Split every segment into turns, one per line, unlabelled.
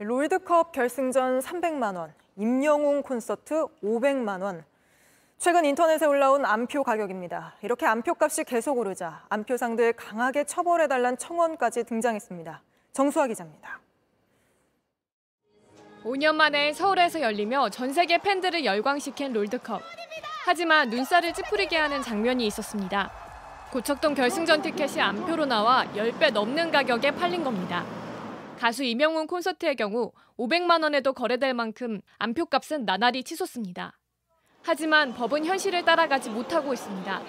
롤드컵 결승전 300만 원, 임영웅 콘서트 500만 원. 최근 인터넷에 올라온 암표 가격입니다. 이렇게 암표값이 계속 오르자 암표상들 강하게 처벌해달란 청원까지 등장했습니다. 정수아 기자입니다.
5년 만에 서울에서 열리며 전 세계 팬들을 열광시킨 롤드컵. 하지만 눈살을 찌푸리게 하는 장면이 있었습니다. 고척동 결승전 티켓이 암표로 나와 10배 넘는 가격에 팔린 겁니다. 가수 이명훈 콘서트의 경우 500만 원에도 거래될 만큼 안표값은 나날이 치솟습니다. 하지만 법은 현실을 따라가지 못하고 있습니다.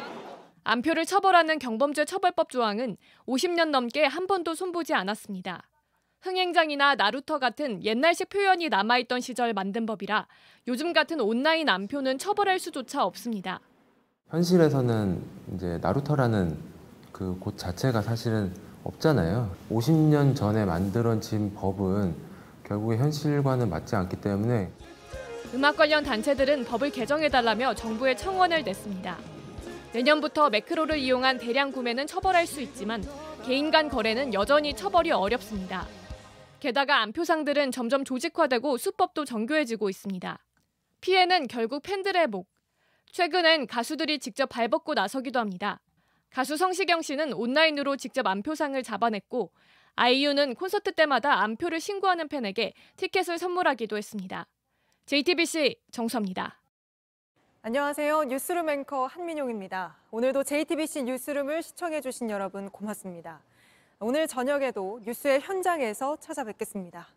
안표를 처벌하는 경범죄 처벌법 조항은 50년 넘게 한 번도 손보지 않았습니다. 흥행장이나 나루터 같은 옛날식 표현이 남아있던 시절 만든 법이라 요즘 같은 온라인 안표는 처벌할 수조차 없습니다.
현실에서는 이제 나루터라는 그 곳 자체가 사실은 없잖아요. 50년 전에 만들어진 법은 결국에 현실과는 맞지 않기 때문에
음악 관련 단체들은 법을 개정해달라며 정부에 청원을 냈습니다. 내년부터 매크로를 이용한 대량 구매는 처벌할 수 있지만 개인 간 거래는 여전히 처벌이 어렵습니다. 게다가 안표상들은 점점 조직화되고 수법도 정교해지고 있습니다. 피해는 결국 팬들의 목. 최근엔 가수들이 직접 발벗고 나서기도 합니다. 가수 성시경 씨는 온라인으로 직접 안표상을 잡아냈고 아이유는 콘서트 때마다 안표를 신고하는 팬에게 티켓을 선물하기도 했습니다. JTBC 정서입니다. 안녕하세요. 뉴스룸 앵커 한민용입니다. 오늘도 JTBC 뉴스룸을 시청해주신
여러분 고맙습니다. 오늘 저녁에도 뉴스의 현장에서 찾아뵙겠습니다.